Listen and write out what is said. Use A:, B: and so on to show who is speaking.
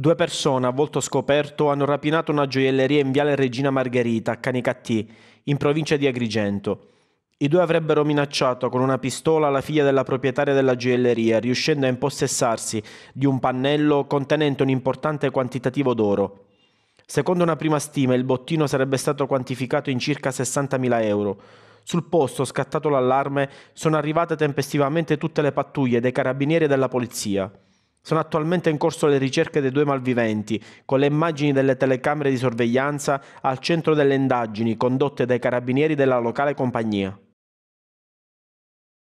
A: Due persone a volto scoperto hanno rapinato una gioielleria in Viale Regina Margherita, a Canicattì, in provincia di Agrigento. I due avrebbero minacciato con una pistola la figlia della proprietaria della gioielleria, riuscendo a impossessarsi di un pannello contenente un importante quantitativo d'oro. Secondo una prima stima, il bottino sarebbe stato quantificato in circa 60.000 euro. Sul posto, scattato l'allarme, sono arrivate tempestivamente tutte le pattuglie dei carabinieri e della polizia. Sono attualmente in corso le ricerche dei due malviventi, con le immagini delle telecamere di sorveglianza al centro delle indagini condotte dai carabinieri della locale compagnia.